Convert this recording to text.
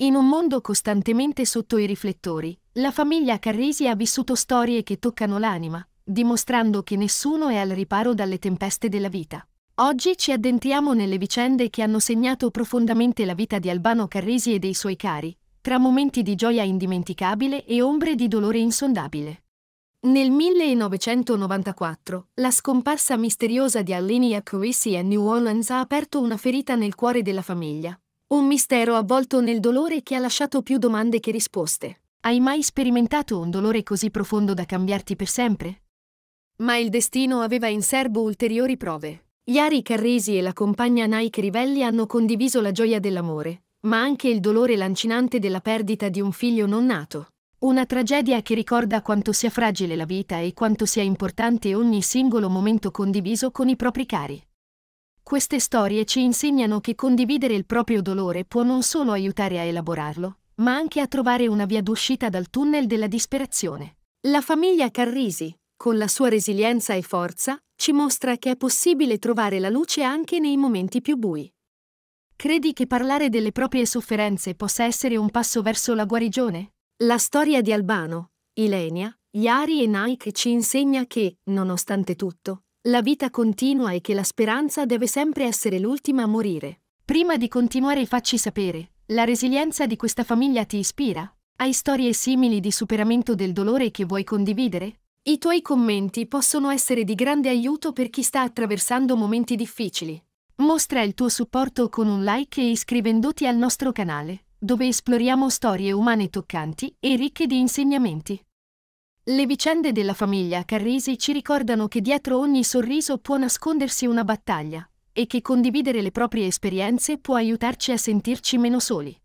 In un mondo costantemente sotto i riflettori, la famiglia Carrisi ha vissuto storie che toccano l'anima, dimostrando che nessuno è al riparo dalle tempeste della vita. Oggi ci addentriamo nelle vicende che hanno segnato profondamente la vita di Albano Carrisi e dei suoi cari, tra momenti di gioia indimenticabile e ombre di dolore insondabile. Nel 1994, la scomparsa misteriosa di Alinea Carrisi a New Orleans ha aperto una ferita nel cuore della famiglia, un mistero avvolto nel dolore che ha lasciato più domande che risposte. Hai mai sperimentato un dolore così profondo da cambiarti per sempre? Ma il destino aveva in serbo ulteriori prove. Yari Carresi e la compagna Nike Rivelli hanno condiviso la gioia dell'amore, ma anche il dolore lancinante della perdita di un figlio non nato. Una tragedia che ricorda quanto sia fragile la vita e quanto sia importante ogni singolo momento condiviso con i propri cari. Queste storie ci insegnano che condividere il proprio dolore può non solo aiutare a elaborarlo, ma anche a trovare una via d'uscita dal tunnel della disperazione. La famiglia Carrisi, con la sua resilienza e forza, ci mostra che è possibile trovare la luce anche nei momenti più bui. Credi che parlare delle proprie sofferenze possa essere un passo verso la guarigione? La storia di Albano, Ilenia, Iari e Nike ci insegna che, nonostante tutto, la vita continua e che la speranza deve sempre essere l'ultima a morire. Prima di continuare facci sapere, la resilienza di questa famiglia ti ispira? Hai storie simili di superamento del dolore che vuoi condividere? I tuoi commenti possono essere di grande aiuto per chi sta attraversando momenti difficili. Mostra il tuo supporto con un like e iscrivendoti al nostro canale, dove esploriamo storie umane toccanti e ricche di insegnamenti. Le vicende della famiglia Carrisi ci ricordano che dietro ogni sorriso può nascondersi una battaglia e che condividere le proprie esperienze può aiutarci a sentirci meno soli.